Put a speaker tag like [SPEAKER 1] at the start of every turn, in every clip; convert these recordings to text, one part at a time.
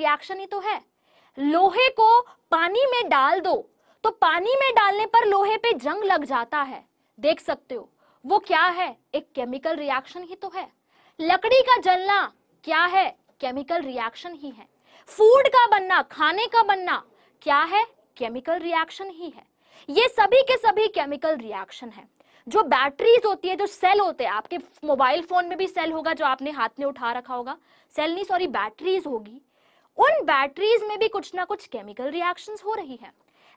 [SPEAKER 1] Reaction ही तो है लोहे को पानी में डाल दो तो पानी में डालने पर लोहे पे जंग लग जाता है देख सकते हो वो क्या है एक केमिकल रिएक्शन ही तो है लकड़ी का जलना क्या है केमिकल रिएक्शन ही है फूड का बनना खाने का बनना क्या है केमिकल रिएक्शन ही है ये सभी के सभी केमिकल रिएक्शन है जो बैटरीज होती है जो सेल होते हैं आपके मोबाइल फोन में भी सेल होगा जो आपने हाथ में उठा रखा होगा सेल नहीं सॉरी बैटरीज होगी उन बैटरीज में भी कुछ ना कुछ केमिकल रिएक्शंस हो रही है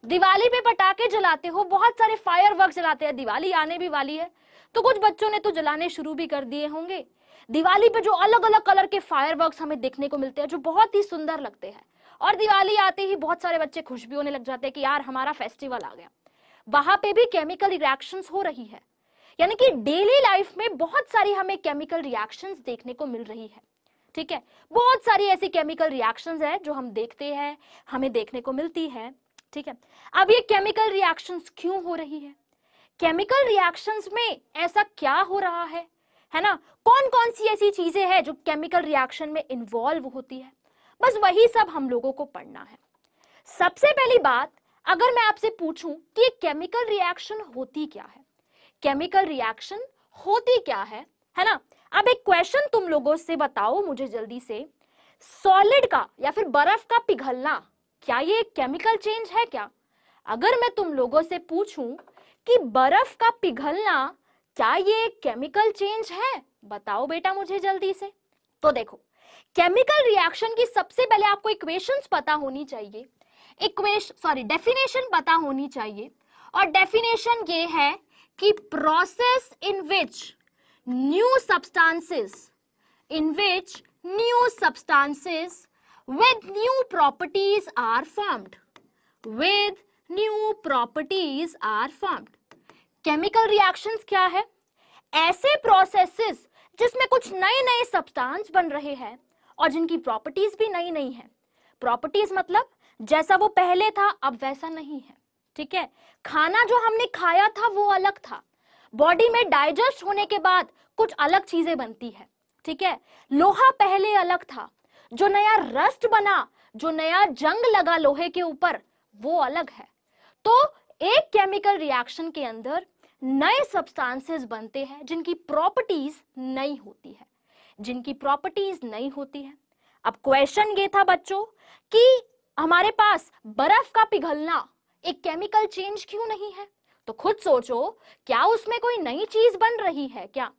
[SPEAKER 1] दिवाली पे पटाखे जलाते हो बहुत सारे फायर जलाते हैं दिवाली आने भी वाली है तो कुछ बच्चों ने तो जलाने शुरू भी कर दिए होंगे दिवाली पे जो अलग अलग कलर के फायर हमें देखने को मिलते हैं जो बहुत ही सुंदर लगते हैं और दिवाली आते ही बहुत सारे बच्चे खुश भी होने लग जाते हैं कि यार हमारा फेस्टिवल आ गया वहां पे भी केमिकल रिएक्शन हो रही है यानी कि डेली लाइफ में बहुत सारी हमें केमिकल रिएक्शन देखने को मिल रही है ठीक है बहुत सारी ऐसी केमिकल रिएक्शंस हैं जो हम देखते हैं हमें देखने को मिलती है ठीक है अब ये केमिकल रिएक्शंस क्यों हो रही है केमिकल रिएक्शंस में ऐसा क्या हो रहा है है ना कौन कौन सी ऐसी चीजें हैं जो केमिकल रिएक्शन में इन्वॉल्व होती है बस वही सब हम लोगों को पढ़ना है सबसे पहली बात अगर मैं आपसे पूछूं कि ये केमिकल रिएक्शन होती क्या है केमिकल रिएक्शन होती क्या है है ना अब एक क्वेश्चन तुम लोगों से बताओ मुझे जल्दी से सॉलिड का या फिर बर्फ का पिघलना क्या ये एक केमिकल चेंज है क्या अगर मैं तुम लोगों से पूछूं कि बर्फ का पिघलना क्या ये एक केमिकल चेंज है बताओ बेटा मुझे जल्दी से तो देखो केमिकल रिएक्शन की सबसे पहले आपको इक्वेशंस पता होनी चाहिए इक्वेश सॉरी डेफिनेशन पता होनी चाहिए और डेफिनेशन ये है कि process in which new substances in which new substances with new properties are formed. With new properties are formed. Chemical reactions क्या है ऐसे प्रोसेसेस जिसमें कुछ नए नए सब्सटेंस बन रहे हैं और जिनकी प्रॉपर्टीज भी नई नई है प्रॉपर्टीज मतलब जैसा वो पहले था अब वैसा नहीं है ठीक है खाना जो हमने खाया था वो अलग था बॉडी में डाइजेस्ट होने के बाद कुछ अलग चीजें बनती है ठीक है लोहा पहले अलग था जो नया रस्ट बना जो नया जंग लगा लोहे के ऊपर वो अलग है तो एक केमिकल रिएक्शन के अंदर नए सब्सटेंसेस बनते हैं जिनकी प्रॉपर्टीज नई होती है जिनकी प्रॉपर्टीज नई होती है अब क्वेश्चन ये था बच्चों कि हमारे पास बर्फ का पिघलना एक केमिकल चेंज क्यों नहीं है तो खुद सोचो क्या उसमें कोई नई चीज बन रही है क्या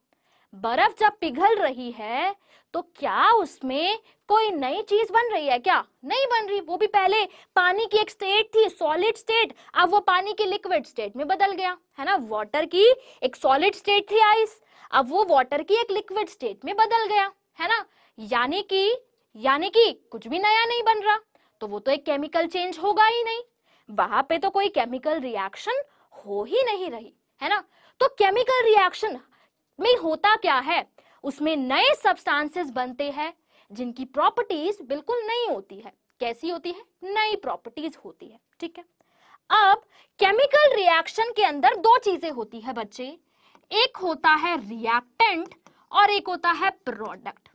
[SPEAKER 1] बर्फ जब पिघल रही है तो क्या उसमें कोई नई चीज बन रही है क्या नहीं बन रही वो भी पहले पानी की एक स्टेट थी सॉलिड स्टेट अब वो पानी की लिक्विड स्टेट में बदल गया है ना वाटर की एक सॉलिड स्टेट थी आइस अब वो वाटर की एक लिक्विड स्टेट में बदल गया है ना यानी कि यानी कि कुछ भी नया नहीं बन रहा तो वो तो एक केमिकल चेंज होगा ही नहीं वहां पे तो कोई केमिकल रिएक्शन हो ही नहीं रही है ना तो केमिकल रिएक्शन में होता क्या है उसमें नए सब्सटेंसेस बनते हैं जिनकी प्रॉपर्टीज बिल्कुल नहीं होती है कैसी होती है नई प्रॉपर्टीज होती है ठीक है अब केमिकल रिएक्शन के अंदर दो चीजें होती है बच्चे एक होता है रिएक्टेंट और एक होता है प्रोडक्ट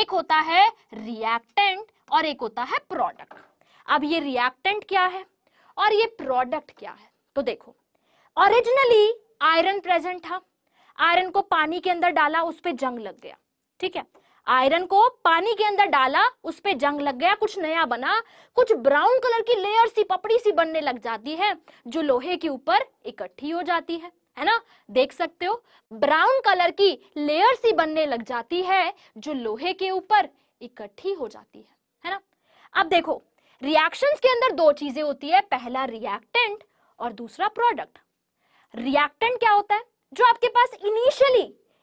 [SPEAKER 1] एक होता है रिएक्टेंट और एक होता है प्रोडक्ट अब ये रिएक्टेंट क्या है और ये प्रोडक्ट क्या है तो देखो ओरिजिनली आयरन प्रेजेंट था आयरन को पानी के अंदर डाला उस पर जंग लग गया ठीक है आयरन को पानी के अंदर डाला उस पर जंग लग गया कुछ नया बना कुछ ब्राउन कलर की लेयर सी पपड़ी सी बनने लग जाती है जो लोहे के ऊपर इकट्ठी हो जाती है है ना देख सकते हो ब्राउन कलर की लेयर सी बनने लग जाती है जो लोहे के ऊपर इकट्ठी हो जाती है है ना अब देखो रिएक्शंस के अंदर दो चीजें होती है पहला रिएक्टेंट और दूसरा प्रोडक्ट रिएक्टेंट क्या होता है जो आपके पास इनिशियली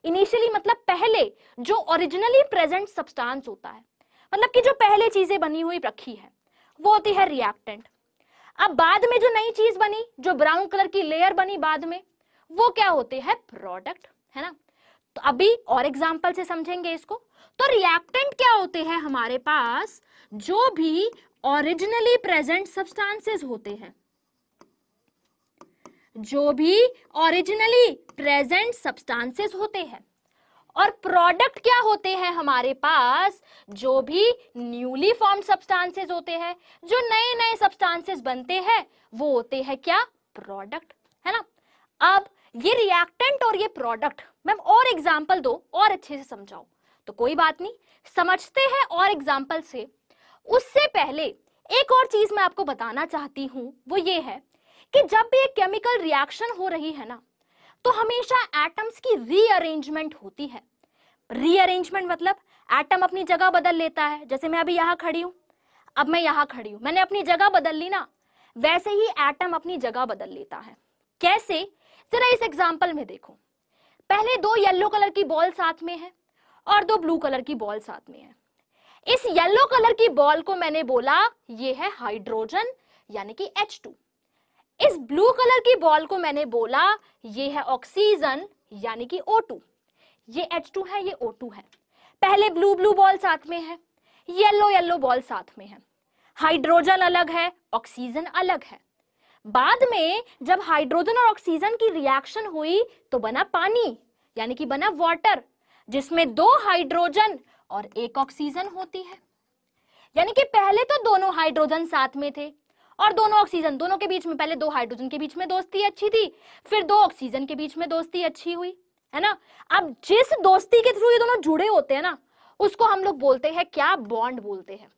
[SPEAKER 1] इनिशियली मतलब पहले जो ओरिजिनली प्रेजेंट सब्सटेंस होता है मतलब कि जो पहले चीजें बनी हुई रखी है वो होती है रिएक्टेंट अब बाद में जो नई चीज बनी जो ब्राउन कलर की लेयर बनी बाद में वो क्या होते हैं प्रोडक्ट है ना तो अभी और एग्जाम्पल से समझेंगे इसको तो रिएक्टेंट क्या होते हैं हमारे पास जो भी ओरिजिनली प्रेजेंट सब्सटेंसेस होते हैं जो भी ओरिजिनली प्रेजेंट सब्सटेंसेस होते हैं और प्रोडक्ट क्या होते हैं हमारे पास जो भी न्यूली फॉर्म सब्सटेंसेस होते हैं जो नए नए सब्सटेंसेस बनते हैं वो होते हैं क्या प्रोडक्ट है ना अब ये रिएक्टेंट और ये प्रोडक्ट मैम और एग्जाम्पल दो और अच्छे से समझाओ तो कोई बात नहीं समझते हैं और एग्जाम्पल से उससे पहले एक और चीज मैं आपको बताना चाहती हूँ वो ये है कि जब भी एक केमिकल रिएक्शन हो रही है ना तो हमेशा एटम्स की रीअरेंजमेंट होती है रीअरेंजमेंट मतलब एटम अपनी जगह बदल लेता है जैसे मैं अभी यहां खड़ी हूँ अब मैं यहाँ खड़ी हूं मैंने अपनी जगह बदल ली ना वैसे ही एटम अपनी जगह बदल लेता है कैसे जरा इस एग्जाम्पल में देखो पहले दो येल्लो कलर की बॉल साथ में है और दो ब्लू कलर की बॉल साथ में है इस येलो कलर की बॉल को मैंने बोला ये है हाइड्रोजन यानी कि H2 इस ब्लू कलर की बॉल को मैंने बोला ये है ऑक्सीजन यानी कि O2 ये H2 है ये O2 है पहले ब्लू ब्लू बॉल साथ में है येलो येलो बॉल साथ में है हाइड्रोजन अलग है ऑक्सीजन अलग है बाद में जब हाइड्रोजन और ऑक्सीजन की रिएक्शन हुई तो बना पानी यानी कि बना वाटर जिसमें दो हाइड्रोजन और एक ऑक्सीजन होती है यानी कि पहले तो दोनों हाइड्रोजन साथ में थे और दोनों ऑक्सीजन दोनों के बीच में पहले दो हाइड्रोजन के बीच में दोस्ती अच्छी थी फिर दो ऑक्सीजन के बीच में दोस्ती अच्छी हुई है ना अब जिस दोस्ती के थ्रू ये दोनों जुड़े होते हैं ना उसको हम लोग बोलते हैं क्या बॉन्ड बोलते हैं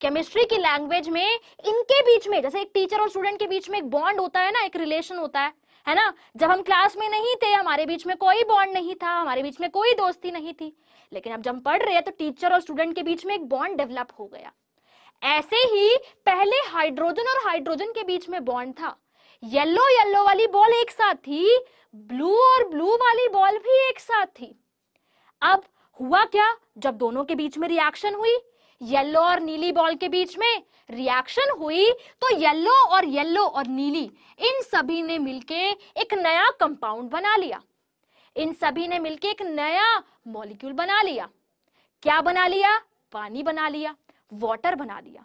[SPEAKER 1] केमिस्ट्री की लैंग्वेज में इनके बीच में जैसे एक टीचर और स्टूडेंट के बीच में एक बॉन्ड होता है ना एक रिलेशन होता है है ना जब हम क्लास में नहीं थे हमारे बीच में कोई बॉन्ड नहीं था हमारे बीच में कोई दोस्ती नहीं थी लेकिन अब जब हम पढ़ रहे हैं तो टीचर और स्टूडेंट के बीच में एक बॉन्ड डेवलप हो गया ऐसे ही पहले हाइड्रोजन और हाइड्रोजन के बीच में बॉन्ड था येलो येलो वाली बॉल एक साथ थी ब्लू और ब्लू वाली बॉल भी एक साथ थी अब हुआ क्या जब दोनों के बीच में रिएक्शन हुई येलो और नीली बॉल के बीच में रिएक्शन हुई तो येलो और येलो और नीली इन सभी ने मिलके एक नया कंपाउंड बना लिया इन सभी ने मिलके एक नया मॉलिक्यूल बना लिया क्या बना लिया पानी बना लिया वाटर बना दिया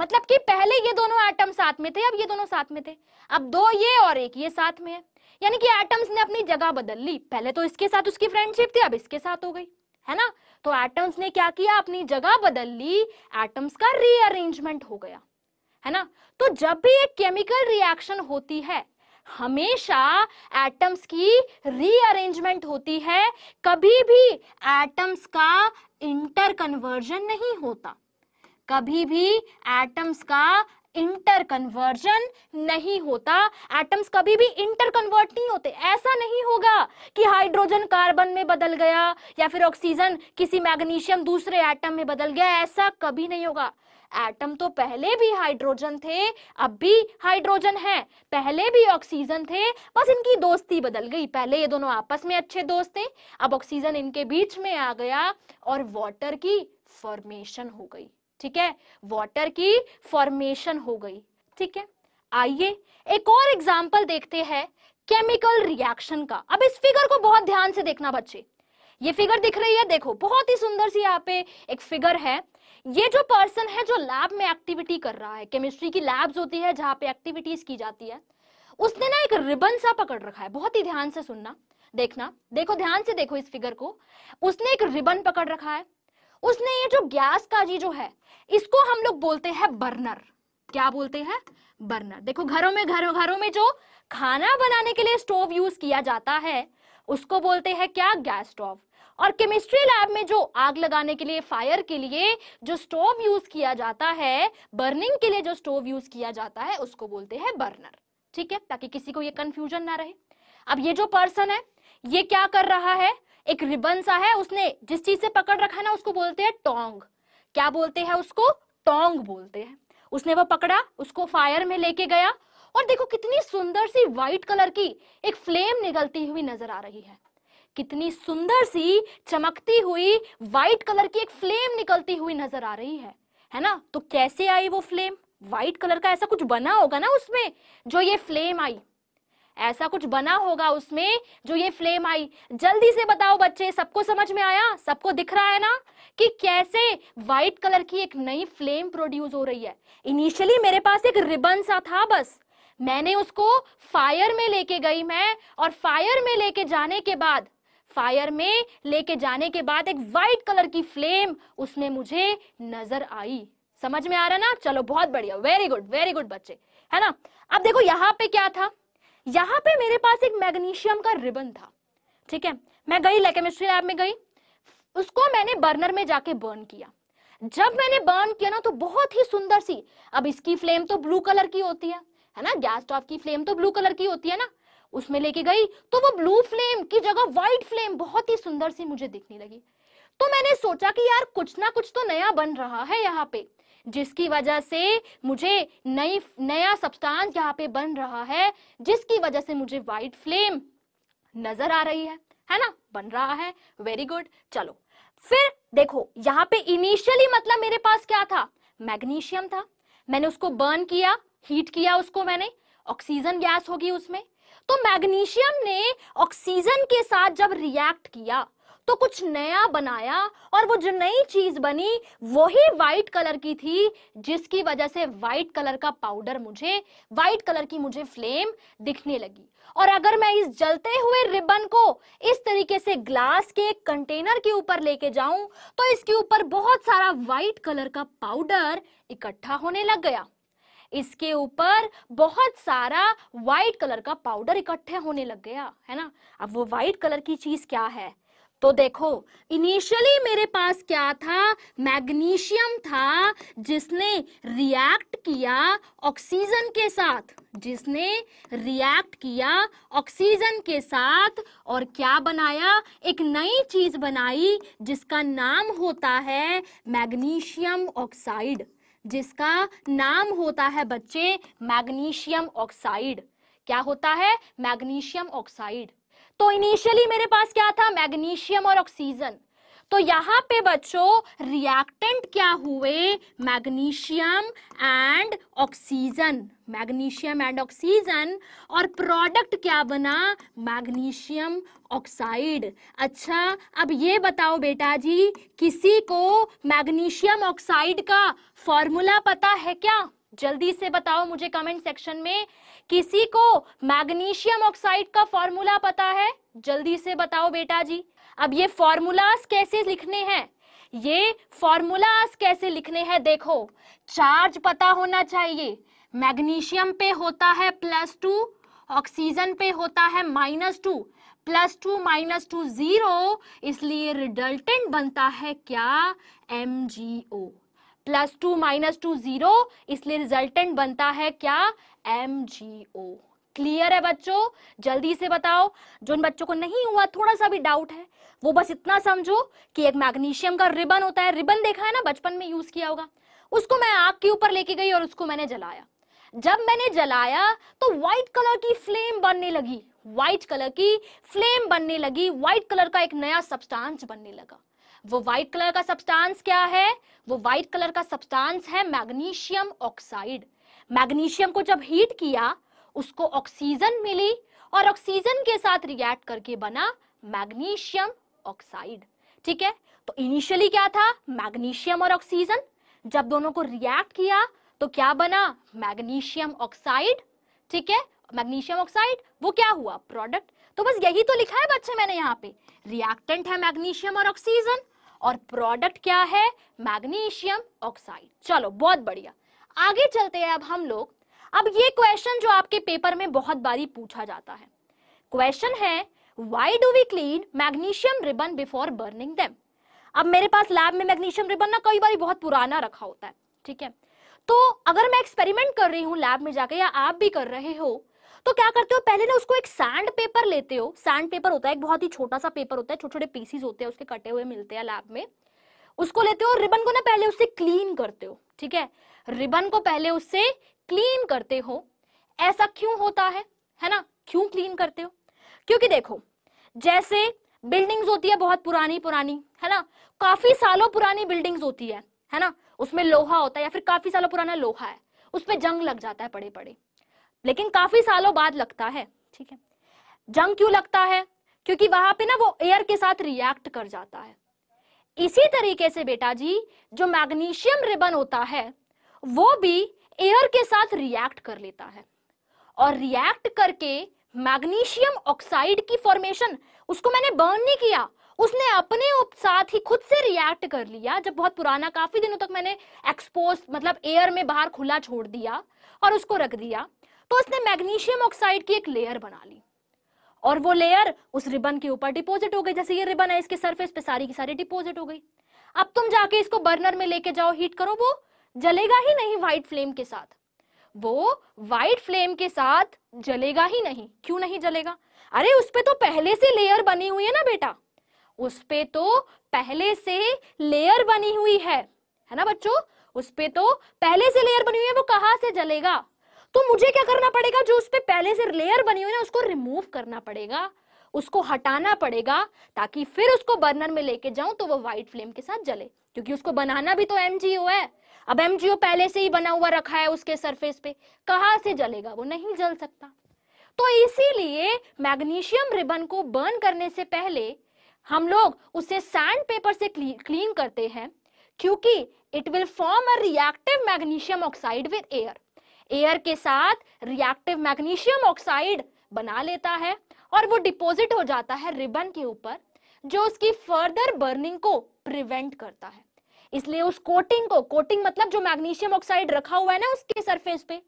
[SPEAKER 1] मतलब कि पहले ये दोनों एटम साथ में थे अब ये दोनों साथ में थे अब दो ये और एक ये साथ में है यानी कि एटम्स ने अपनी जगह बदल ली पहले तो इसके साथ उसकी फ्रेंडशिप थी अब इसके साथ हो गई है ना तो एटम्स ने क्या किया अपनी जगह बदल ली एटम्स का रीअरेंजमेंट हो गया है ना तो जब भी एक केमिकल रिएक्शन होती है हमेशा एटम्स की रीअरेंजमेंट होती है कभी भी एटम्स का इंटरकन्वर्जन नहीं होता कभी भी एटम्स का इंटर कन्वर्जन नहीं होता एटम्स कभी भी इंटर कन्वर्ट नहीं होते ऐसा नहीं होगा कि हाइड्रोजन कार्बन में बदल गया या फिर ऑक्सीजन किसी मैग्नीशियम दूसरे एटम में बदल गया ऐसा कभी नहीं होगा एटम तो पहले भी हाइड्रोजन थे अब भी हाइड्रोजन है पहले भी ऑक्सीजन थे बस इनकी दोस्ती बदल गई पहले ये दोनों आपस में अच्छे दोस्त थे अब ऑक्सीजन इनके बीच में आ गया और वाटर की फॉर्मेशन हो गई ठीक है वाटर की फॉर्मेशन हो गई ठीक है आइए एक और एग्जाम्पल देखते हैं केमिकल रिएक्शन का अब इस फिगर को बहुत ध्यान से देखना बच्चे ये फिगर दिख रही है देखो बहुत ही सुंदर सी यहाँ पे एक फिगर है ये जो पर्सन है जो लैब में एक्टिविटी कर रहा है केमिस्ट्री की लैब्स होती है जहां पे एक्टिविटीज की जाती है उसने ना एक रिबन सा पकड़ रखा है बहुत ही ध्यान से सुनना देखना देखो ध्यान से देखो इस फिगर को उसने एक रिबन पकड़ रखा है उसने ये जो गैस का जी जो है इसको हम लोग बोलते हैं बर्नर क्या बोलते हैं बर्नर देखो घरों में घरों घरों में जो खाना बनाने के लिए स्टोव यूज किया जाता है उसको बोलते हैं क्या गैस स्टोव और केमिस्ट्री लैब में जो आग लगाने के लिए फायर के लिए जो स्टोव यूज किया जाता है बर्निंग के लिए जो स्टोव यूज किया जाता है उसको बोलते हैं बर्नर ठीक है ताकि किसी को ये कंफ्यूजन ना रहे अब ये जो पर्सन है ये क्या कर रहा है एक रिबन सा है उसने जिस चीज से पकड़ रखा है ना उसको बोलते हैं टोंग क्या बोलते हैं उसको टोंग बोलते हैं उसने वो पकड़ा उसको फायर में लेके गया और देखो कितनी सुंदर सी व्हाइट कलर की एक फ्लेम निकलती हुई नजर आ रही है कितनी सुंदर सी चमकती हुई व्हाइट कलर की एक फ्लेम निकलती हुई नजर आ रही है है ना तो कैसे आई वो फ्लेम व्हाइट कलर का ऐसा कुछ बना होगा ना उसमें जो ये फ्लेम आई ऐसा कुछ बना होगा उसमें जो ये फ्लेम आई जल्दी से बताओ बच्चे सबको समझ में आया सबको दिख रहा है ना कि कैसे व्हाइट कलर की एक नई फ्लेम प्रोड्यूस हो रही है इनिशियली मेरे पास एक रिबन सा था बस मैंने उसको फायर में लेके गई मैं और फायर में लेके जाने के बाद फायर में लेके जाने के बाद एक व्हाइट कलर की फ्लेम उसमें मुझे नजर आई समझ में आ रहा ना चलो बहुत बढ़िया वेरी गुड वेरी गुड बच्चे है ना अब देखो यहाँ पे क्या था यहाँ पे मेरे पास एक मैग्नीशियम का रिबन था ठीक है मैं गई केमिस्ट्री लैब में गई उसको मैंने बर्नर में जाके बर्न किया जब मैंने बर्न किया ना तो बहुत ही सुंदर सी अब इसकी फ्लेम तो ब्लू कलर की होती है है ना गैस स्टॉव की फ्लेम तो ब्लू कलर की होती है ना उसमें लेके गई तो वो ब्लू फ्लेम की जगह व्हाइट फ्लेम बहुत ही सुंदर सी मुझे दिखने लगी तो मैंने सोचा कि यार कुछ ना कुछ तो नया बन रहा है यहाँ पे जिसकी वजह से मुझे नई नया सब्सटेंस यहाँ पे बन रहा है जिसकी वजह से मुझे वाइट फ्लेम नजर आ रही है है ना बन रहा है वेरी गुड चलो फिर देखो यहाँ पे इनिशियली मतलब मेरे पास क्या था मैग्नीशियम था मैंने उसको बर्न किया हीट किया उसको मैंने ऑक्सीजन गैस होगी उसमें तो मैग्नीशियम ने ऑक्सीजन के साथ जब रिएक्ट किया तो कुछ नया बनाया और वो जो नई चीज बनी वही वाइट कलर की थी जिसकी वजह से वाइट कलर का पाउडर मुझे वाइट कलर की मुझे फ्लेम दिखने लगी और अगर मैं इस जलते हुए रिबन को इस तरीके से ग्लास के एक कंटेनर के ऊपर लेके जाऊं तो इसके ऊपर बहुत सारा वाइट कलर का पाउडर इकट्ठा होने लग गया इसके ऊपर बहुत सारा व्हाइट कलर का पाउडर इकट्ठे होने लग गया है ना अब वो व्हाइट कलर की चीज क्या है तो देखो इनिशियली मेरे पास क्या था मैग्नीशियम था जिसने रिएक्ट किया ऑक्सीजन के साथ जिसने रिएक्ट किया ऑक्सीजन के साथ और क्या बनाया एक नई चीज बनाई जिसका नाम होता है मैग्नीशियम ऑक्साइड जिसका नाम होता है बच्चे मैग्नीशियम ऑक्साइड क्या होता है मैग्नीशियम ऑक्साइड तो इनिशियली मेरे पास क्या था मैग्नीशियम और ऑक्सीजन तो यहां पे बच्चों रिएक्टेंट क्या हुए magnesium and oxygen magnesium and oxygen और प्रोडक्ट क्या बना मैग्नीशियम ऑक्साइड अच्छा अब ये बताओ बेटा जी किसी को मैग्नीशियम ऑक्साइड का फॉर्मूला पता है क्या जल्दी से बताओ मुझे कमेंट सेक्शन में किसी को मैग्नीशियम ऑक्साइड का फॉर्मूला पता है जल्दी से बताओ बेटा जी अब ये फॉर्मूलाज कैसे लिखने हैं ये फॉर्मूलाज कैसे लिखने हैं देखो चार्ज पता होना चाहिए मैग्नीशियम पे होता है प्लस टू ऑक्सीजन पे होता है minus two plus two minus two zero इसलिए रिडल्टेंट बनता है क्या M G O plus two minus two zero इसलिए रिजल्टेंट बनता है क्या एम जी ओ क्लियर है बच्चों जल्दी से बताओ जो उन बच्चों को नहीं हुआ थोड़ा सा भी डाउट है वो बस इतना समझो कि एक मैग्नीशियम का रिबन होता है रिबन देखा है ना बचपन में यूज किया होगा उसको मैं आग के ऊपर लेके गई और उसको मैंने जलाया जब मैंने जलाया तो व्हाइट कलर की फ्लेम बनने लगी व्हाइट कलर की फ्लेम बनने लगी व्हाइट कलर का एक नया सब्सटेंस बनने लगा वो व्हाइट कलर का सब्सटेंस क्या है वो व्हाइट कलर का सब्सटेंस है मैग्नीशियम ऑक्साइड मैग्नीशियम को जब हीट किया उसको ऑक्सीजन मिली और ऑक्सीजन के साथ रिएक्ट करके बना मैग्नीशियम ऑक्साइड ठीक है तो इनिशियली क्या था मैग्नीशियम और ऑक्सीजन जब दोनों को रिएक्ट किया तो क्या बना मैग्नीशियम ऑक्साइड ठीक है मैग्नीशियम ऑक्साइड वो क्या हुआ प्रोडक्ट तो बस यही तो लिखा है बच्चे मैंने यहाँ पे रिएक्टेंट है मैग्नीशियम और ऑक्सीजन और प्रोडक्ट क्या है मैग्नीशियम ऑक्साइड चलो बहुत बढ़िया आगे चलते हैं अब हम लोग अब ये क्वेश्चन जो आपके पेपर में बहुत बारी पूछा जाता है क्वेश्चन है why do we clean magnesium ribbon before burning them अब मेरे पास लैब में मैग्नीशियम रिबन ना कई बार बहुत पुराना रखा होता है ठीक है तो अगर मैं एक्सपेरिमेंट कर रही हूँ लैब में जाकर या आप भी कर रहे हो तो क्या करते हो पहले ना उसको एक सैंड पेपर लेते हो सैंड पेपर होता है एक बहुत ही छोटा सा पेपर होता है छोटे छोटे पीसीज होते हैं उसके कटे हुए मिलते हैं लैब में उसको लेते हो और रिबन को ना पहले उससे क्लीन करते हो ठीक है रिबन को पहले उससे क्लीन करते हो ऐसा क्यों होता है है ना क्यों क्लीन करते हो क्योंकि देखो जैसे बिल्डिंग्स होती है बहुत पुरानी पुरानी है ना काफी सालों पुरानी बिल्डिंग्स होती है है ना उसमें लोहा होता है या फिर काफी सालों पुराना लोहा है उसमें जंग लग जाता है पड़े पड़े लेकिन काफी सालों बाद लगता है ठीक है जंग क्यों लगता है क्योंकि वहां पे ना वो एयर के साथ रिएक्ट कर जाता है इसी तरीके से बेटा जी जो मैग्नीशियम रिबन होता है वो भी एयर के साथ रिएक्ट कर लेता है और रिएक्ट करके मैग्नीशियम ऑक्साइड की फॉर्मेशन उसको मैंने बर्न नहीं किया उसने अपने साथ ही खुद से रिएक्ट कर लिया जब बहुत पुराना काफी दिनों तक मैंने एक्सपोज मतलब एयर में बाहर खुला छोड़ दिया और उसको रख दिया तो इसने मैग्नीशियम ऑक्साइड की एक लेयर बना ली और वो लेयर उस रिबन के ऊपर डिपॉजिट हो गई जैसे ये रिबन है इसके सरफेस पे सारी की सारी डिपॉजिट हो गई अब तुम जाके इसको बर्नर में लेके जाओ हीट करो वो जलेगा ही नहीं व्हाइट फ्लेम के साथ वो व्हाइट फ्लेम के साथ जलेगा ही नहीं क्यों नहीं जलेगा अरे उस पे तो पहले से लेयर बनी हुई है ना बेटा उस पे तो पहले से लेयर बनी हुई है है ना बच्चों उस पे तो पहले से लेयर बनी हुई है वो कहां से जलेगा तो मुझे क्या करना पड़ेगा जो उस पर पहले से लेयर बनी हुई ना उसको रिमूव करना पड़ेगा उसको हटाना पड़ेगा ताकि फिर उसको बर्नर में लेके जाऊं तो वो व्हाइट फ्लेम के साथ जले क्योंकि उसको बनाना भी तो एमजीओ है अब एमजीओ पहले से ही बना हुआ रखा है उसके सरफेस पे कहा से जलेगा वो नहीं जल सकता तो इसीलिए मैग्नीशियम रिबन को बर्न करने से पहले हम लोग उसे सैंड पेपर से क्लीन करते हैं क्योंकि it will form a reactive magnesium oxide with air air के साथ रिएक्टिव मैग्नीशियम ऑक्साइड बना लेता है और वो डिपॉजिट हो जाता है रिबन के ऊपर जो उसकी फर्दर बर्निंग को प्रिवेंट करता है इसलिए उस कोटिंग को कोटिंग मतलब जो मैग्नीशियम ऑक्साइड रखा हुआ है ना उसके सरफेस पे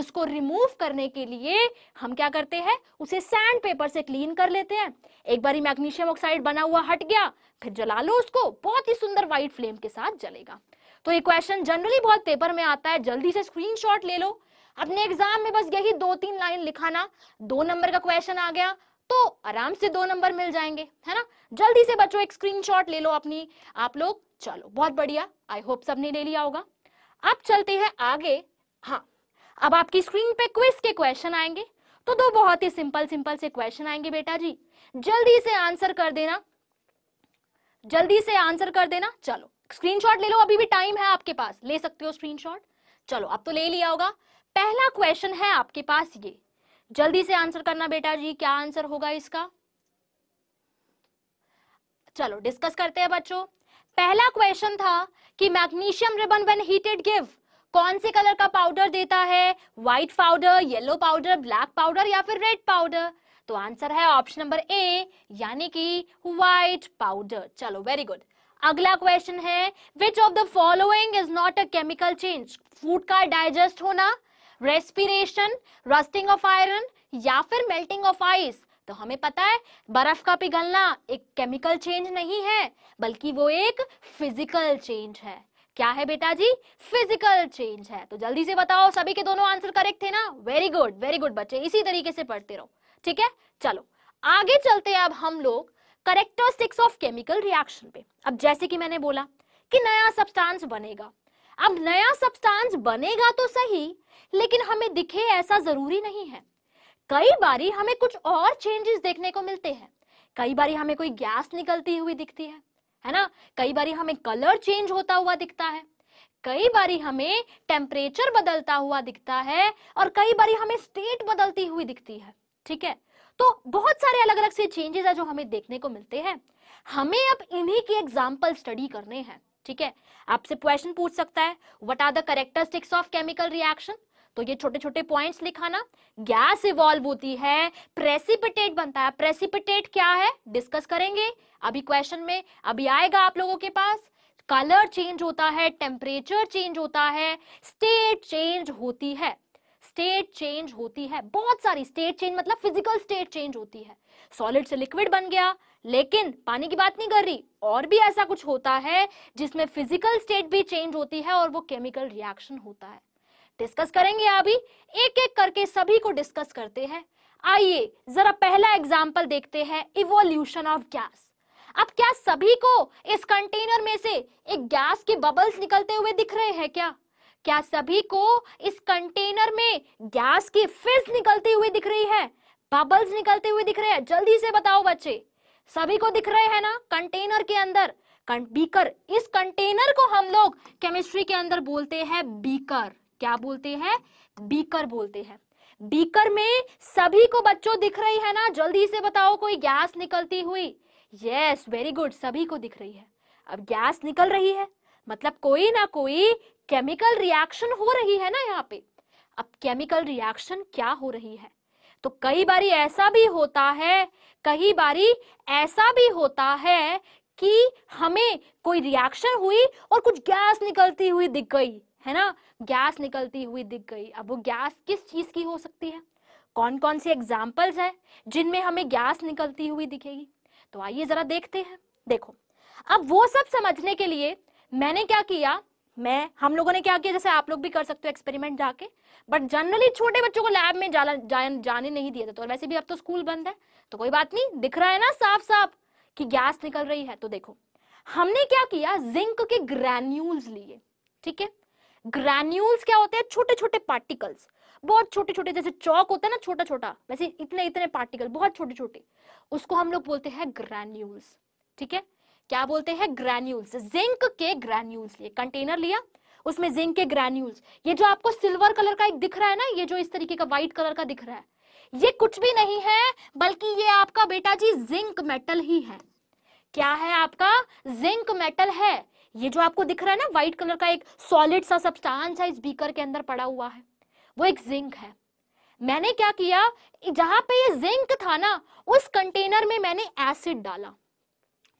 [SPEAKER 1] उसको रिमूव करने के लिए हम क्या करते हैं उसे सैंड पेपर से क्लीन कर लेते हैं एक बार मैग्नीशियम ऑक्साइड बना हुआ हट गया फिर जला लो उसको बहुत ही सुंदर व्हाइट फ्लेम के साथ जलेगा तो ये क्वेश्चन जनरली बहुत पेपर में आता है जल्दी से स्क्रीनशॉट ले लो अपने एग्जाम में बस यही दो तीन लाइन लिखाना दो नंबर का क्वेश्चन आ गया तो आराम से दो नंबर मिल जाएंगे है ना जल्दी से बच्चों एक स्क्रीनशॉट ले लो अपनी आप लोग चलो बहुत बढ़िया आई होप सबने ले लिया होगा अब चलते हैं आगे हाँ अब आपकी स्क्रीन पे क्विज के क्वेश्चन आएंगे तो दो बहुत ही सिंपल सिंपल से क्वेश्चन आएंगे बेटा जी जल्दी से आंसर कर देना जल्दी से आंसर कर देना चलो स्क्रीनशॉट ले लो अभी भी टाइम है आपके पास ले सकते हो स्क्रीनशॉट चलो अब तो ले लिया होगा पहला क्वेश्चन है आपके पास ये जल्दी से आंसर करना बेटा जी क्या आंसर होगा इसका चलो डिस्कस करते हैं बच्चों पहला क्वेश्चन था कि magnesium ribbon when heated give कौन से कलर का पाउडर देता है white powder yellow powder black powder या फिर रेड पाउडर तो आंसर है ऑप्शन नंबर ए यानी कि व्हाइट पाउडर चलो वेरी गुड अगला क्वेश्चन है which of the following is not a chemical change food का डाइजेस्ट होना रेस्पिरेशन रस्टिंग ऑफ आयरन या फिर मेल्टिंग ऑफ आइस तो हमें पता है बर्फ का पिघलना एक केमिकल चेंज नहीं है बल्कि वो एक फिजिकल चेंज है क्या है बेटा जी फिजिकल चेंज है तो जल्दी से बताओ सभी के दोनों आंसर करेक्ट थे ना वेरी गुड वेरी गुड बच्चे इसी तरीके से पढ़ते रहो ठीक है चलो आगे चलते हैं अब हम लोग करेक्टरिस्टिक्स ऑफ केमिकल रिएक्शन पे अब जैसे कि मैंने बोला कि नया सब्सटेंस बनेगा अब नया सब्सटेंस बनेगा तो सही लेकिन हमें दिखे ऐसा जरूरी नहीं है कई बारी हमें कुछ और चेंजेस देखने को मिलते हैं कई बारी हमें कोई गैस निकलती हुई दिखती है है ना कई बारी हमें कलर चेंज होता हुआ दिखता है कई बारी हमें टेम्परेचर बदलता हुआ दिखता है और कई बारी हमें स्टेट बदलती हुई दिखती है ठीक है तो बहुत सारे अलग अलग से चेंजेस है जो हमें देखने को मिलते हैं हमें अब इन्हीं के एग्जाम्पल स्टडी करने हैं ठीक है आपसे क्वेश्चन पूछ सकता है what are the characteristics of chemical reaction तो ये छोटे छोटे पॉइंट्स लिखाना गैस इवॉल्व होती है प्रेसिपिटेट बनता है प्रेसिपिटेट क्या है डिस्कस करेंगे अभी क्वेश्चन में अभी आएगा आप लोगों के पास कलर चेंज होता है टेम्परेचर चेंज होता है स्टेट चेंज होती है स्टेट चेंज होती है बहुत सारी स्टेट चेंज मतलब फिजिकल स्टेट चेंज होती है सॉलिड से लिक्विड बन गया लेकिन पानी की बात नहीं कर रही और भी ऐसा कुछ होता है जिसमें फिजिकल स्टेट भी चेंज होती है और वो केमिकल रिएक्शन होता है डिस्कस करेंगे अभी एक एक करके सभी को डिस्कस करते हैं आइए जरा पहला एग्जाम्पल देखते हैं इवोल्यूशन ऑफ गैस अब क्या सभी को इस कंटेनर में से एक गैस के बबल्स निकलते हुए दिख रहे हैं क्या क्या सभी को इस कंटेनर में गैस की फिज निकलती हुई दिख रही है बबल्स निकलते हुए दिख रहे हैं जल्दी से बताओ बच्चे सभी को दिख रहे हैं ना कंटेनर के अंदर बीकर इस कंटेनर को हम लोग केमिस्ट्री के अंदर बोलते हैं बीकर क्या बोलते हैं बीकर बोलते हैं बीकर में सभी को बच्चों दिख रही है ना जल्दी से बताओ कोई गैस निकलती हुई यस वेरी गुड सभी को दिख रही है अब गैस निकल रही है मतलब कोई ना कोई केमिकल रिएक्शन हो रही है ना यहाँ पे अब केमिकल रिएक्शन क्या हो रही है तो कई बारी ऐसा भी होता है कई बारी ऐसा भी होता है कि हमें कोई रिएक्शन हुई और कुछ गैस निकलती हुई दिख गई है ना गैस निकलती हुई दिख गई अब वो गैस किस चीज की हो सकती है कौन कौन सी एग्जाम्पल्स है जिनमें हमें गैस निकलती हुई दिखेगी तो आइए जरा देखते हैं देखो अब वो सब समझने के लिए मैंने क्या किया मैं हम लोगों ने क्या किया जैसे आप लोग भी कर सकते हो एक्सपेरिमेंट जाके बट जनरली छोटे बच्चों को लैब में जाला, जा, जाने नहीं दिया जाता तो वैसे भी अब तो स्कूल बंद है तो कोई बात नहीं दिख रहा है ना साफ साफ कि गैस निकल रही है तो देखो हमने क्या किया जिंक के ग्रैन्यूल्स लिए ठीक है ग्रैन्यूल्स क्या होते हैं छोटे छोटे पार्टिकल्स बहुत छोटे छोटे जैसे चौक होता है ना छोटा छोटा वैसे इतने इतने पार्टिकल बहुत छोटे छोटे उसको हम लोग बोलते हैं ग्रैन्यूल्स ठीक है क्या बोलते हैं ग्रैन्यूल्स जिंक के ग्रैन्यूल्स लिए कंटेनर लिया उसमें जिंक के ग्रैन्यूल्स ये जो आपको सिल्वर कलर का एक दिख रहा है ना ये जो इस तरीके का व्हाइट कलर का दिख रहा है ये कुछ भी नहीं है बल्कि ये आपका बेटा जी जिंक मेटल ही है क्या है आपका जिंक मेटल है ये जो आपको दिख रहा है ना व्हाइट कलर का एक सॉलिड सा सब्सटेंस है इस बीकर के अंदर पड़ा हुआ है वो एक जिंक है मैंने क्या किया जहां पे ये जिंक था ना उस कंटेनर में मैंने एसिड डाला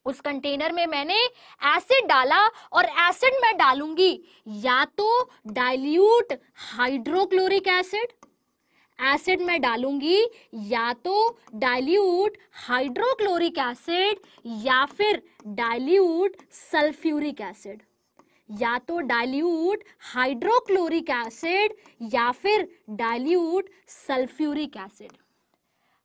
[SPEAKER 1] उस कंटेनर में मैंने एसिड डाला और एसिड मैं डालूंगी या तो डाइल्यूट हाइड्रोक्लोरिक एसिड एसिड में डालूंगी या तो डाइल्यूट हाइड्रोक्लोरिक एसिड या फिर डाइल्यूट सल्फ्यूरिक एसिड या तो डाइल्यूट हाइड्रोक्लोरिक एसिड या फिर डाइल्यूट सल्फ्यूरिक एसिड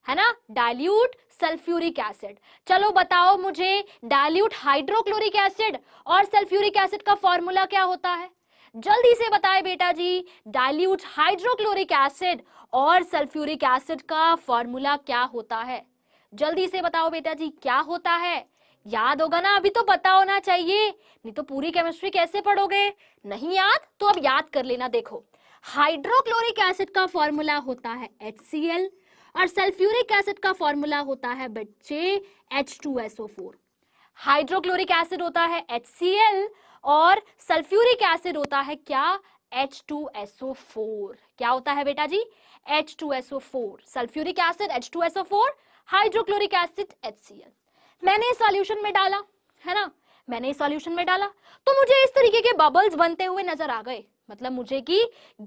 [SPEAKER 1] है ना डाइल्यूट सल्फ्यूरिक एसिड चलो बताओ मुझे डाइल्यूट हाइड्रोक्लोरिक एसिड और सल्फ्यूरिक एसिड का फॉर्मूला क्या होता है जल्दी से बताएं बेटा जी डाइल्यूट हाइड्रोक्लोरिक एसिड और सल्फ्यूरिक एसिड का फॉर्मूला क्या होता है जल्दी से बताओ बेटा जी क्या होता है याद होगा ना अभी तो पता होना चाहिए नहीं तो पूरी केमिस्ट्री कैसे पढ़ोगे नहीं याद तो अब याद कर लेना देखो हाइड्रोक्लोरिक एसिड का फॉर्मूला होता है HCl और सल्फ्यूरिक एसिड का फॉर्मूला होता है बच्चे H2SO4 हाइड्रोक्लोरिक एसिड होता है HCl और सल्फ्यूरिक एसिड होता है क्या H2SO4 क्या होता है बेटा जी H2SO4 sulphuric acid H2SO4 hydrochloric acid HCl मैंने इस सॉल्यूशन में डाला है ना मैंने इस सॉल्यूशन में डाला तो मुझे इस तरीके के बबल्स बनते हुए नजर आ गए मतलब मुझे कि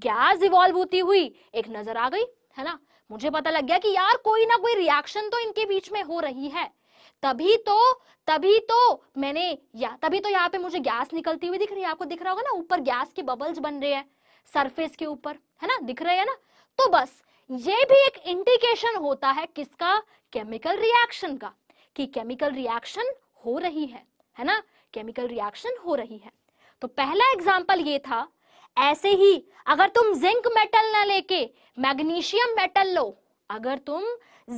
[SPEAKER 1] गैस इवॉल्व होती हुई एक नजर आ गई है ना मुझे पता लग गया कि यार कोई ना कोई रिएक्शन तो इनके बीच में हो रही है तभी तो तभी तो मैंने या तभी तो यहाँ पे मुझे गैस निकलती हुई दिख रही है आपको दिख रहा होगा ना ऊपर गैस के बबल्स बन रहे हैं सरफेस के ऊपर है ना दिख रहे हैं ना तो बस ये भी एक इंडिकेशन होता है किसका केमिकल रिएक्शन का कि केमिकल रिएक्शन हो रही है है ना केमिकल रिएक्शन हो रही है तो पहला एग्जाम्पल ये था ऐसे ही अगर तुम जिंक मेटल ना लेके मैग्नीशियम मेटल लो अगर तुम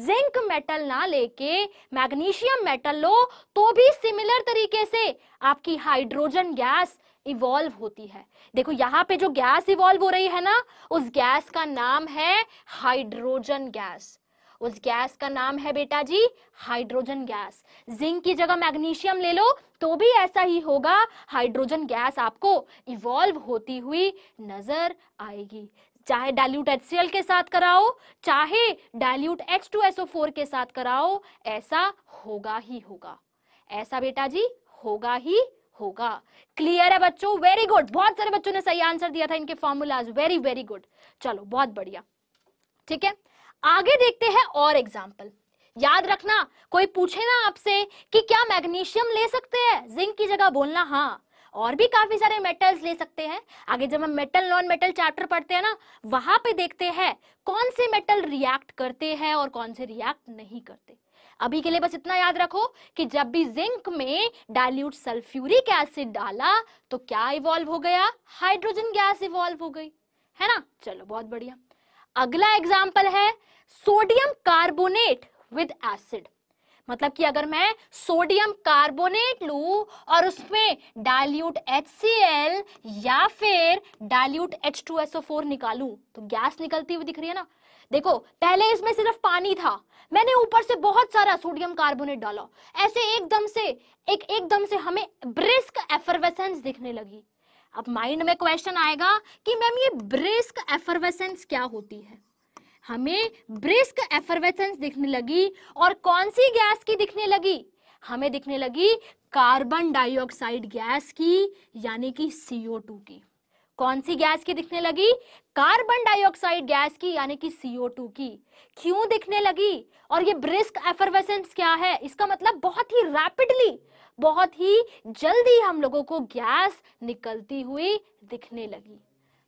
[SPEAKER 1] जिंक मेटल ना लेके मैग्नीशियम मेटल लो तो भी सिमिलर तरीके से आपकी हाइड्रोजन गैस इवॉल्व होती है देखो यहाँ पे जो गैस इवॉल्व हो रही है ना उस गैस का नाम है हाइड्रोजन गैस उस गैस का नाम है बेटा जी हाइड्रोजन गैस जिंक की जगह मैग्नीशियम ले लो तो भी ऐसा ही होगा हाइड्रोजन गैस आपको इवॉल्व होती हुई नजर आएगी चाहे डाइल्यूट एच के साथ कराओ चाहे डाइल्यूट फोर के साथ कराओ ऐसा होगा ही होगा ऐसा बेटा जी होगा ही होगा क्लियर है बच्चों वेरी गुड बहुत सारे बच्चों ने सही आंसर दिया था इनके फॉर्मूलाज वेरी वेरी गुड चलो बहुत बढ़िया ठीक है आगे देखते हैं और एग्जाम्पल याद रखना कोई पूछे ना आपसे कि क्या मैग्नीशियम ले सकते हैं जिंक की जगह बोलना हाँ और भी काफी सारे मेटल्स ले सकते हैं आगे जब हम मेटल नॉन मेटल चैप्टर पढ़ते हैं ना वहां पे देखते हैं कौन से मेटल रिएक्ट करते हैं और कौन से रिएक्ट नहीं करते अभी के लिए बस इतना याद रखो कि जब भी जिंक में डाइल्यूट सल्फ्यूरिक एसिड डाला तो क्या इवॉल्व हो गया हाइड्रोजन गैस इवॉल्व हो गई है ना चलो बहुत बढ़िया अगला एग्जाम्पल है सोडियम कार्बोनेट विद एसिड मतलब कि अगर मैं सोडियम कार्बोनेट लू और उसमें डाइल्यूट HCl या फिर डाल्यूट H2SO4 निकालू तो गैस निकलती हुई दिख रही है ना देखो पहले इसमें सिर्फ पानी था मैंने ऊपर से बहुत सारा सोडियम कार्बोनेट डाला ऐसे एकदम से एक एकदम से हमें ब्रिस्क एफरवेसेंस दिखने लगी अब माइंड में क्वेश्चन आएगा कि मैम ये ब्रिस्क एफरवेसेंस क्या होती है हमें ब्रिस्क एफरवेसेंस दिखने लगी और कौन सी गैस की दिखने लगी हमें दिखने लगी कार्बन डाइऑक्साइड गैस की यानी कि सीओ टू की कौन सी गैस की दिखने लगी कार्बन डाइऑक्साइड गैस की यानी कि CO2 की क्यों दिखने लगी और ये ब्रिस्क एफरवेसेंस क्या है इसका मतलब बहुत ही रैपिडली बहुत ही जल्दी हम लोगों को गैस निकलती हुई दिखने लगी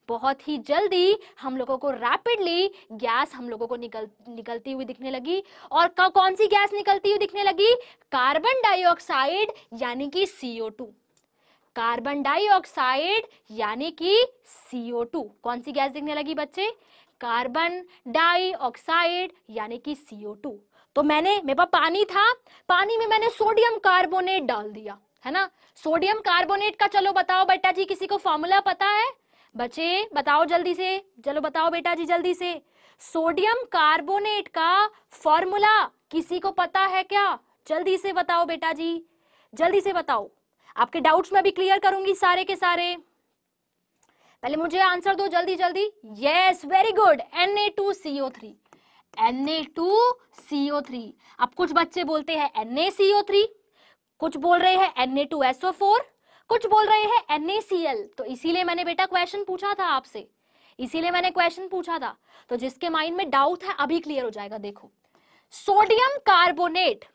[SPEAKER 1] बहुत ही जल्दी हम लोगों को रैपिडली गैस हम लोगों को निकल निकलती हुई दिखने लगी और कौन सी गैस निकलती हुई दिखने लगी कार्बन डाइऑक्साइड यानी कि CO2 कार्बन डाइऑक्साइड यानी कि CO2 कौन सी गैस दिखने लगी बच्चे कार्बन डाइऑक्साइड यानी कि CO2 तो मैंने मेरे पास पानी था पानी में मैंने सोडियम कार्बोनेट डाल दिया है ना सोडियम कार्बोनेट का चलो बताओ बेटा जी किसी को फॉर्मूला पता है बच्चे बताओ जल्दी से चलो बताओ बेटा जी जल्दी से सोडियम कार्बोनेट का फॉर्मूला किसी को पता है क्या जल्दी से बताओ बेटा जी जल्दी से बताओ आपके डाउट्स मैं भी क्लियर करूंगी सारे के सारे पहले मुझे आंसर दो जल्दी जल्दी yes very good N A two C O three Na2CO3 अब कुछ बच्चे बोलते हैं NaCO3 कुछ बोल रहे हैं Na2SO4 कुछ बोल रहे हैं NaCl तो इसीलिए मैंने बेटा क्वेश्चन पूछा था आपसे इसीलिए मैंने क्वेश्चन पूछा था तो जिसके माइंड में डाउट है अभी क्लियर हो जाएगा देखो सोडियम कार्बोनेट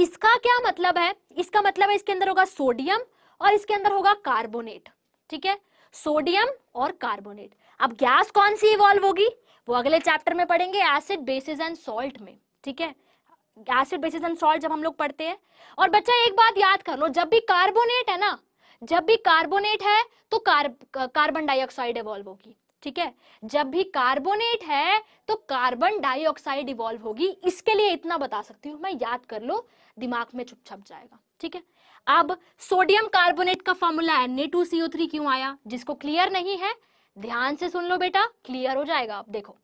[SPEAKER 1] इसका क्या मतलब है इसका मतलब है इसके अंदर होगा सोडियम और इसके अंदर होगा कार्बोनेट ठीक है सोडियम और कार्बोनेट अब गैस कौन सी इवॉल्व होगी वो अगले चैप्टर में पढ़ेंगे एसिड बेसिस एंड सॉल्ट में ठीक है एसिड बेसिस एंड सॉल्ट जब हम लोग पढ़ते हैं और बच्चा एक बात याद कर लो जब भी कार्बोनेट है ना जब भी कार्बोनेट है तो कार्ब कार्बन डाइऑक्साइड इवॉल्व होगी ठीक है जब भी कार्बोनेट है तो कार्बन डाइऑक्साइड इवॉल्व होगी इसके लिए इतना बता सकती हूँ मैं याद कर लो दिमाग में छुप छप जाएगा ठीक है अब सोडियम कार्बोनेट का formula N A two C O three क्यों आया जिसको क्लियर नहीं है ध्यान से सुन लो बेटा क्लियर हो जाएगा आप देखो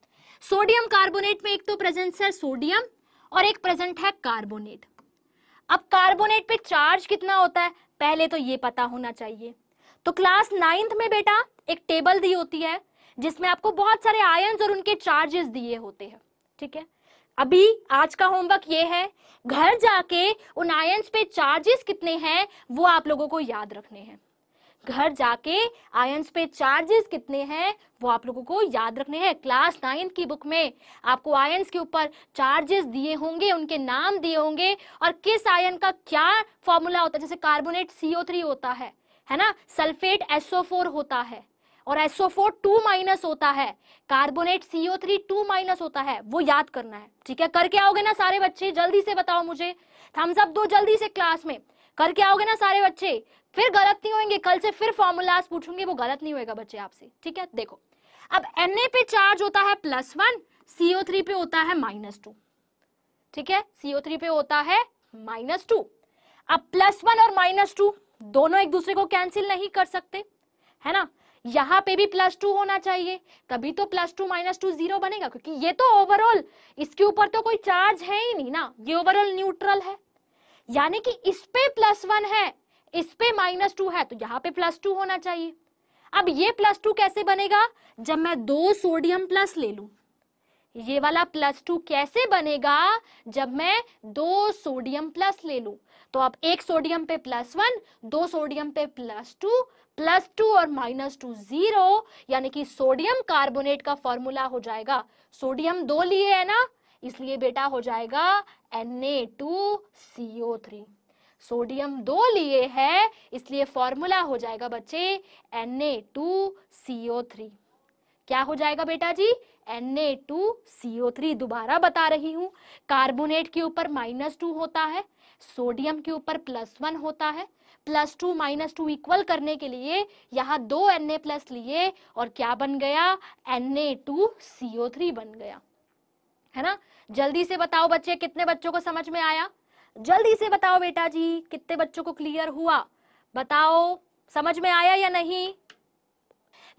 [SPEAKER 1] सोडियम कार्बोनेट में एक तो प्रेजेंट है सोडियम और एक प्रेजेंट है कार्बोनेट अब कार्बोनेट पे चार्ज कितना होता है पहले तो ये पता होना चाहिए तो क्लास नाइन्थ में बेटा एक टेबल दी होती है जिसमें आपको बहुत सारे आयन और उनके चार्जेस दिए होते हैं ठीक है अभी आज का होमवर्क ये है घर जाके उन आयन पे चार्जेस कितने हैं वो आप लोगों को याद रखने हैं घर जाके आयंस पे चार्जेस कितने हैं वो आप लोगों को याद रखने हैं क्लास नाइन की बुक में आपको आयंस के ऊपर चार्जेस दिए होंगे उनके नाम दिए होंगे और किस आयन का क्या फॉर्मूला होता है जैसे कार्बोनेट सीओ थ्री होता है है ना सल्फेट एसओ होता है और SO4 टू माइनस होता है कार्बोनेट CO3 टू माइनस होता है वो याद करना है ठीक है करके आओगे ना सारे बच्चे जल्दी से बताओ मुझे थम्स अप दो जल्दी से क्लास में करके आओगे ना सारे बच्चे फिर गलत नहीं होंगे कल से फिर फॉर्मूलाज पूछूंगे वो गलत नहीं होगा बच्चे आपसे ठीक है देखो अब एन पे चार्ज होता है प्लस वन सीओ थ्री पे होता है माइनस टू ठीक है सीओ थ्री पे होता है माइनस टू अब प्लस वन और माइनस टू दोनों एक दूसरे को कैंसिल नहीं कर सकते है ना यहाँ पे भी प्लस टू होना चाहिए तभी तो plus two minus two zero बनेगा क्योंकि ये तो ओवरऑल इसके ऊपर तो कोई चार्ज है ही नहीं ना ये ओवरऑल न्यूट्रल है यानी कि इस पे प्लस वन है इस पे माइनस टू है तो यहाँ पे प्लस टू होना चाहिए अब ये प्लस टू कैसे बनेगा जब मैं दो सोडियम प्लस ले लू ये वाला प्लस टू कैसे बनेगा जब मैं दो सोडियम प्लस ले लू तो अब एक सोडियम पे प्लस वन दो सोडियम पे प्लस टू प्लस टू और माइनस टू जीरो यानी कि सोडियम कार्बोनेट का फॉर्मूला हो जाएगा सोडियम दो लिए है ना इसलिए बेटा हो जाएगा Na2CO3 सोडियम दो लिए है इसलिए फॉर्मूला हो जाएगा बच्चे N A two C O three क्या हो जाएगा बेटा जी एन ए टू थ्री दोबारा बता रही हूँ कार्बोनेट के ऊपर माइनस टू होता है सोडियम के ऊपर प्लस वन होता है plus two minus two equal करने के लिए यहाँ दो एन ए प्लस लिए और क्या बन गया एन ए टू थ्री बन गया है ना जल्दी से बताओ बच्चे कितने बच्चों को समझ में आया जल्दी से बताओ बेटा जी कितने बच्चों को क्लियर हुआ बताओ समझ में आया या नहीं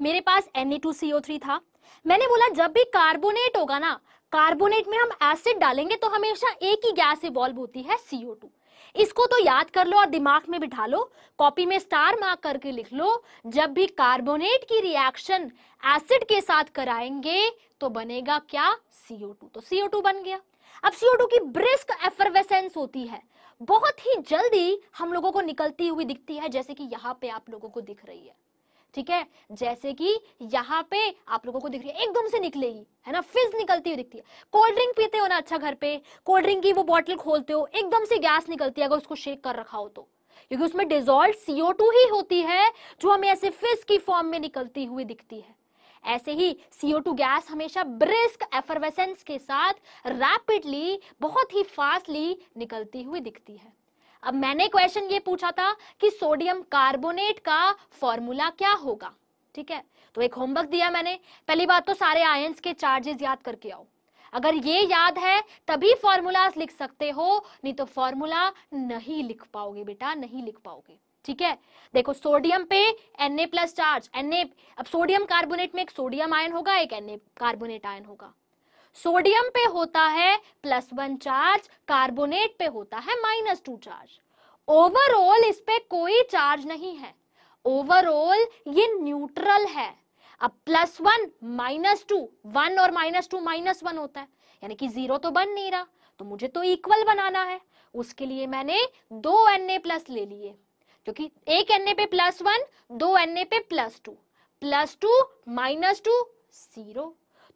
[SPEAKER 1] मेरे पास Na2CO3 था मैंने बोला जब भी कार्बोनेट होगा ना कार्बोनेट में हम एसिड डालेंगे तो हमेशा एक ही गैस इवॉल्व होती है CO2 इसको तो याद कर लो और दिमाग में बिठा लो कॉपी में स्टार मार्क करके लिख लो जब भी कार्बोनेट की रिएक्शन एसिड के साथ कराएंगे तो बनेगा क्या CO2 तो CO2 बन गया अब CO2 की ब्रिस्क एफरवेसेंस होती है बहुत ही जल्दी हम लोगों को निकलती हुई दिखती है जैसे कि यहाँ पे आप लोगों को दिख रही है ठीक है जैसे कि यहाँ पे आप लोगों को दिख रही है एकदम से निकलेगी है ना फिज निकलती हुई दिखती है कोल्ड ड्रिंक पीते हो ना अच्छा घर पे कोल्ड ड्रिंक की वो बॉटल खोलते हो एकदम से गैस निकलती है अगर उसको शेक कर रखा हो तो क्योंकि उसमें डिजोल्व सीओ ही होती है जो हमें ऐसे फिज की फॉर्म में निकलती हुई दिखती है ऐसे ही CO2 गैस हमेशा ब्रिस्क एफरवेसेंस के साथ रैपिडली बहुत ही फास्टली निकलती हुई दिखती है अब मैंने क्वेश्चन ये पूछा था कि सोडियम कार्बोनेट का फॉर्मूला क्या होगा ठीक है तो एक होमवर्क दिया मैंने पहली बात तो सारे आयंस के चार्जेस याद करके आओ अगर ये याद है तभी फॉर्मूलाज लिख सकते हो नहीं तो फॉर्मूला नहीं लिख पाओगे बेटा नहीं लिख पाओगे ठीक है देखो सोडियम पे एन ए प्लस चार्ज ए अब सोडियम कार्बोनेट में एक सोडियम आयन होगा एक एन ए कार्बोनेट आयन होगा सोडियम पे होता है प्लस वन चार्ज कार्बोनेट पे होता है माइनस टू चार्ज ओवरऑल इस पे कोई चार्ज नहीं है ओवरऑल ये न्यूट्रल है अब plus one minus two one और माइनस टू माइनस वन होता है यानी कि जीरो तो बन नहीं रहा तो मुझे तो इक्वल बनाना है उसके लिए मैंने दो एन ए प्लस ले लिए क्योंकि एक एन ए पे प्लस वन दो एन ए पे plus two plus two minus two zero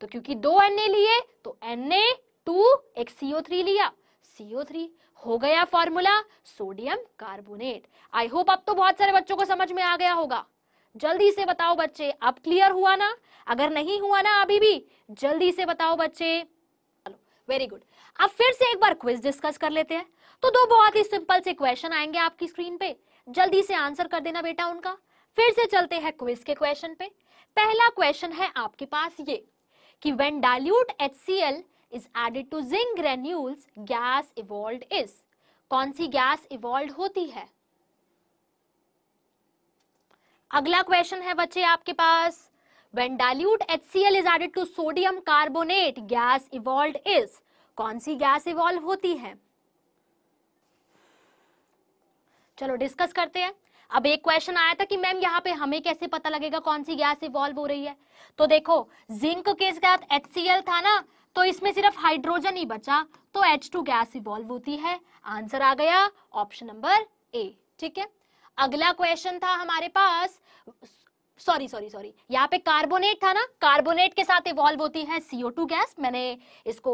[SPEAKER 1] तो क्योंकि दो एन लिए तो एन ए टू एक सीओ थ्री लिया सीओ थ्री हो गया formula sodium carbonate I hope अब तो बहुत सारे बच्चों को समझ में आ गया होगा जल्दी से बताओ बच्चे अब क्लियर हुआ ना अगर नहीं हुआ ना अभी भी जल्दी से बताओ बच्चे वेरी गुड अब फिर से एक बार क्विज डिस्कस कर लेते हैं तो दो बहुत ही सिंपल से क्वेश्चन आएंगे आपकी स्क्रीन पे जल्दी से आंसर कर देना बेटा उनका फिर से चलते हैं क्विज के क्वेश्चन पे पहला क्वेश्चन है आपके पास ये कि when dilute HCl is added to zinc granules gas evolve is कौन सी गैस इवॉल्व होती है अगला क्वेश्चन है बच्चे आपके पास H C L is added to sodium carbonate gas evolve is कौन सी गैस इवॉल्व होती है चलो डिस्कस करते हैं अब एक क्वेश्चन आया था कि मैम यहाँ पे हमें कैसे पता लगेगा कौन सी गैस इवॉल्व हो रही है तो देखो जिंक के साथ एच था ना तो इसमें सिर्फ हाइड्रोजन ही बचा तो H2 गैस इवॉल्व होती है आंसर आ गया ऑप्शन नंबर ए ठीक है अगला क्वेश्चन था हमारे पास सॉरी सॉरी सॉरी यहाँ पे कार्बोनेट था ना कार्बोनेट के साथ इवॉल्व होती है सीओ टू गैस मैंने इसको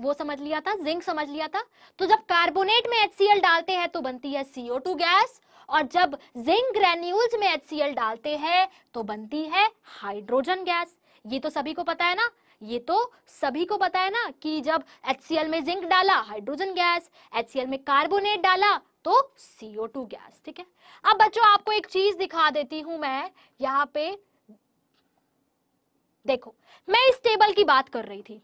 [SPEAKER 1] वो समझ लिया था जिंक समझ लिया था तो जब कार्बोनेट में एच डालते हैं तो बनती है सीओ टू गैस और जब जिंक ग्रेन्यूल्स में एच डालते हैं तो बनती है हाइड्रोजन गैस ये तो सभी को पता है ना ये तो सभी को पता है ना कि जब एच में जिंक डाला हाइड्रोजन गैस एच में कार्बोनेट डाला तो CO2 गैस ठीक है अब बच्चों आपको एक चीज दिखा देती हूं मैं यहाँ पे देखो मैं इस टेबल की बात कर रही थी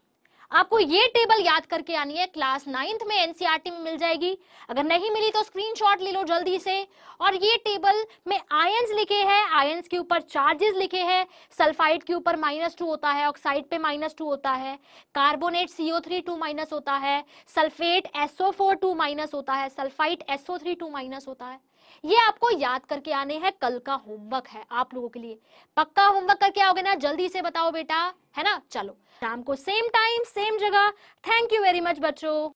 [SPEAKER 1] आपको ये टेबल याद करके आनी है क्लास नाइन्थ में एनसीईआरटी e में मिल जाएगी अगर नहीं मिली तो स्क्रीनशॉट ले लो जल्दी से और ये टेबल में आयंस लिखे हैं आयंस के ऊपर चार्जेस लिखे हैं सल्फाइड के ऊपर माइनस टू होता है ऑक्साइड पे माइनस टू होता है carbonate CO three two minus होता है sulphate SO four two minus होता है sulphite SO three two minus होता है ये आपको याद करके आने हैं कल का होमवर्क है आप लोगों के लिए पक्का होमवर्क करके आओगे ना जल्दी से बताओ बेटा है ना चलो शाम को सेम टाइम सेम जगह थैंक यू वेरी मच बच्चों